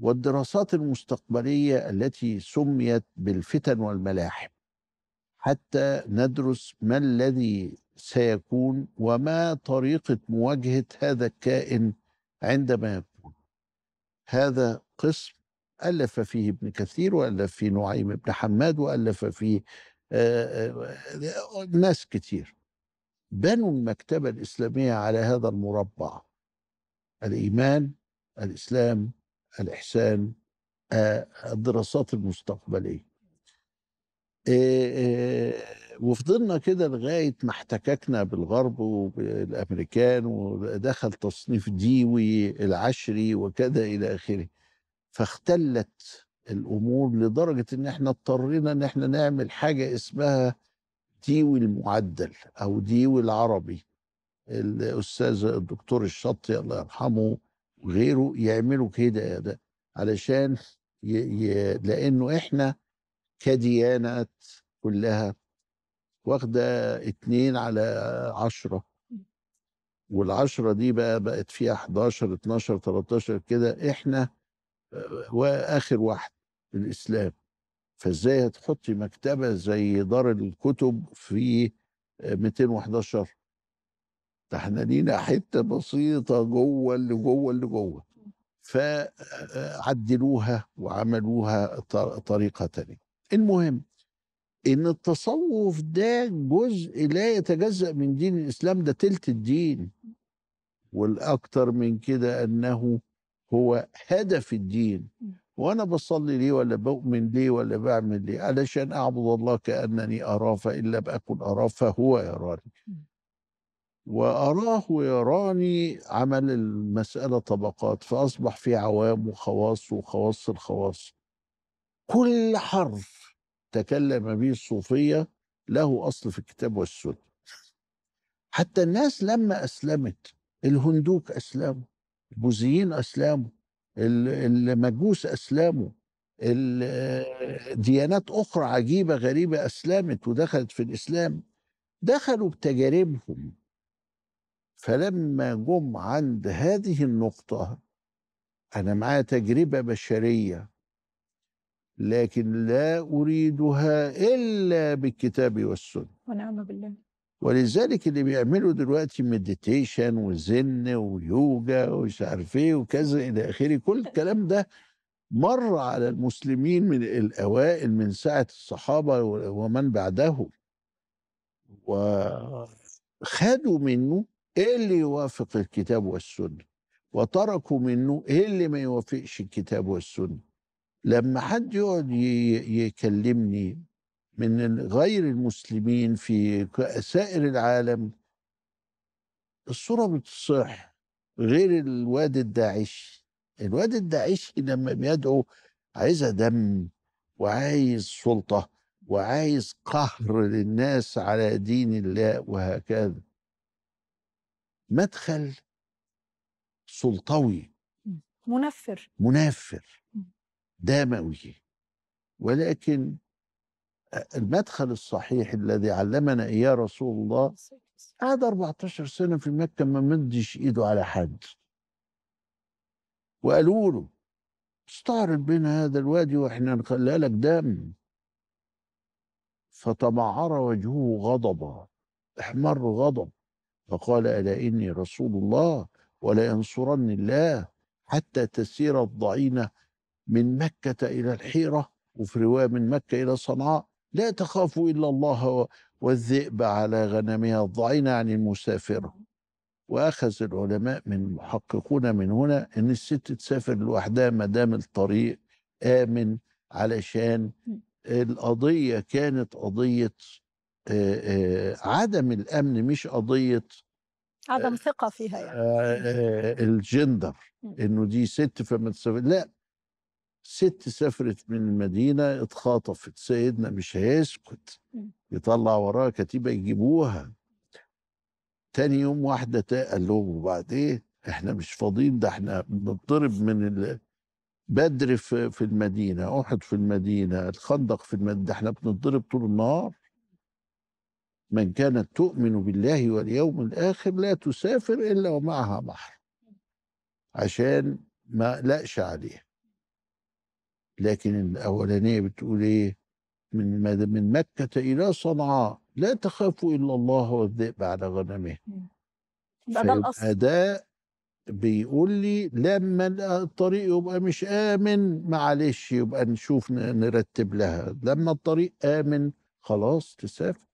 والدراسات المستقبليه التي سميت بالفتن والملاحم حتى ندرس ما الذي سيكون وما طريقه مواجهه هذا الكائن عندما يكون هذا قسم ألف فيه ابن كثير وألف فيه نعيم ابن حماد وألف فيه آه، آه، آه، ناس كتير بنوا المكتبة الإسلامية على هذا المربع الإيمان الإسلام الإحسان آه، الدراسات المستقبلية آه، آه، وفضلنا كده لغاية ما احتككنا بالغرب وبالأمريكان ودخل تصنيف ديوي العشري وكذا إلى آخره فاختلت الأمور لدرجة إن احنا اضطرينا إن احنا نعمل حاجة اسمها ديوي المعدل أو ديوي العربي الأستاذ الدكتور الشطي الله يرحمه وغيره يعملوا كده يا ده علشان ي... ي... لانه احنا كديانات كلها واخده اتنين على عشرة والعشرة دي بقى بقت فيها 11 12 13 كده احنا آه، واخر واحد الاسلام فازاي هتحطي مكتبه زي دار الكتب في 211 آه، ده احنا لينا حته بسيطه جوه اللي جوه اللي جوه فعدلوها وعملوها طريقه تانية المهم ان التصوف ده جزء لا يتجزا من دين الاسلام ده تلت الدين والاكثر من كده انه هو هدف الدين وانا بصلي ليه ولا بؤمن ليه ولا بعمل ليه علشان اعبد الله كانني اراه فان لم اكن اراه فهو يراني وأراه يراني عمل المسألة طبقات فأصبح في عوام وخواص وخواص الخواص كل حرف تكلم به الصوفية له أصل في الكتاب والسنة حتى الناس لما أسلمت الهندوك أسلموا البوذيين أسلموا المجوس أسلموا ديانات أخرى عجيبة غريبة أسلمت ودخلت في الإسلام دخلوا بتجاربهم فلما جم عند هذه النقطة أنا معايا تجربة بشرية لكن لا أريدها إلا بالكتاب والسنة ونعم بالله ولذلك اللي بيعملوا دلوقتي مديتيشن وزن ويوجا ومش عارف ايه وكذا الى اخره كل الكلام ده مر على المسلمين من الاوائل من ساعه الصحابه ومن بعدهم وخدوا منه ايه اللي يوافق الكتاب والسنه وتركوا منه ايه اللي ما يوافقش الكتاب والسنه لما حد يقعد يكلمني من غير المسلمين في سائر العالم الصورة بتصح غير الواد الداعشي الواد الداعشي لما بيدعو عايزة دم وعايز سلطة وعايز قهر للناس على دين الله وهكذا مدخل سلطوي منفر منفر دموي ولكن المدخل الصحيح الذي علمنا اياه رسول الله قعد 14 سنه في مكه ما مدش ايده على حد وقالوا له استعرض بين هذا الوادي واحنا نخلي لك دم فتمعر وجهه غضبا احمر غضب فقال ألا إني رسول الله ينصرني الله حتى تسير الضعينة من مكة إلى الحيرة وفي رواية من مكة إلى صنعاء لا تخاف إلا الله والذئب على غنمها الضعينة يعني المسافرة وأخذ العلماء من المحققون من هنا إن الست تسافر لوحدها ما دام الطريق آمن علشان القضية كانت قضية آه، آه، عدم الأمن مش قضية عدم آه، ثقه فيها يعني آه، آه، الجندر انه دي ست فما لا ست سافرت من المدينه اتخاطفت سيدنا مش هيسكت يطلع وراها كتيبه يجيبوها تاني يوم واحده قال لهم وبعدين إيه؟ احنا مش فاضيين ده احنا بنضرب من بدر في المدينه احد في المدينه الخندق في المدينه احنا بنضرب طول النهار من كانت تؤمن بالله واليوم الآخر لا تسافر إلا ومعها بحر عشان ما لقش عليها لكن الأولانية بتقول إيه من من مكة إلى صنعاء لا تخافوا إلا الله والذئب على غنمه ده ده بيقول لي لما الطريق يبقى مش آمن معلش يبقى نشوف نرتب لها لما الطريق آمن خلاص تسافر